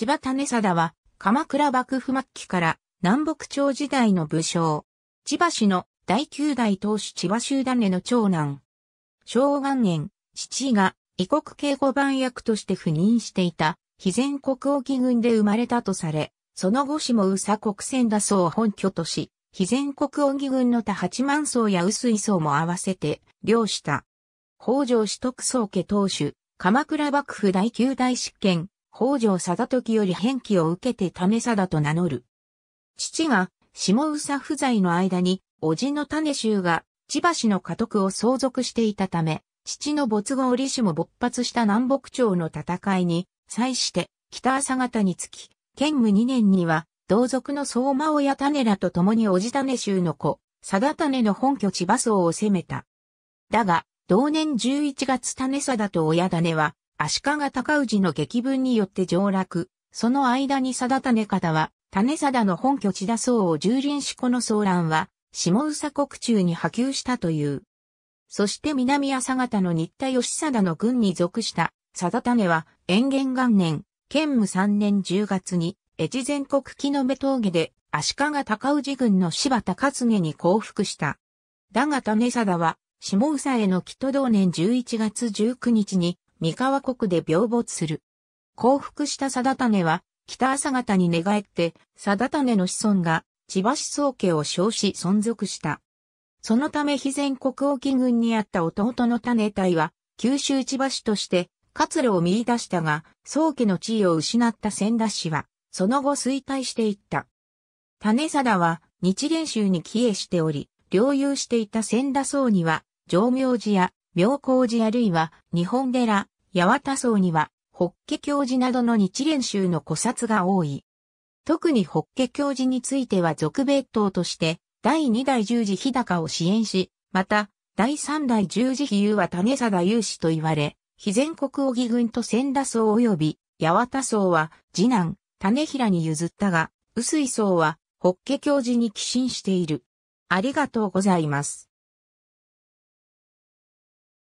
千葉種貞は、鎌倉幕府末期から南北朝時代の武将。千葉市の第9代当主千葉集団への長男。昭和元年、父が異国警護番役として赴任していた、非前国沖軍で生まれたとされ、その後氏も宇佐国船打層を本拠とし、非前国沖軍の他八万層や薄い層も合わせて、領した。北条氏徳宗家当主、鎌倉幕府第九代執権、北条貞時より返記を受けて為貞と名乗る。父が下宇佐不在の間に、叔父の種州が千葉市の家督を相続していたため、父の没後折しも勃発した南北朝の戦いに、際して北朝方につき、剣武2年には、同族の相馬親種らと共に叔父種州の子、貞種の本拠千葉荘を攻めた。だが、同年11月種貞と親種は、足利尊氏の激文によって上落、その間に定種方は、種定の本拠地だそうを蹂躙しこの騒乱は、下宇佐国中に波及したという。そして南朝方の新田義貞の軍に属した、定種は、延元元年、建武三年10月に、越前国木の目峠で、足利尊氏軍の柴田勝家に降伏した。だが種定は、下佐への帰途同年11月19日に、三河国で病没する。降伏した貞種は、北朝方に寝返って、貞種の子孫が、千葉市宗家を称し存続した。そのため肥前国沖軍にあった弟の種隊は、九州千葉市として、活路を見出したが、宗家の地位を失った千田氏は、その後衰退していった。種貞は、日蓮宗に帰依しており、領有していた千田宗には、常明寺や妙高寺あるいは日本寺、八幡荘には、法華経寺などの日蓮宗の古刹が多い。特に法華経寺については俗別当として、第2代十字日高を支援し、また、第3代十字比喩は種貞有志と言われ、非全国小義軍と千田荘及び、八幡荘は次男、種平に譲ったが、薄井荘は法華経寺に寄進している。ありがとうございます。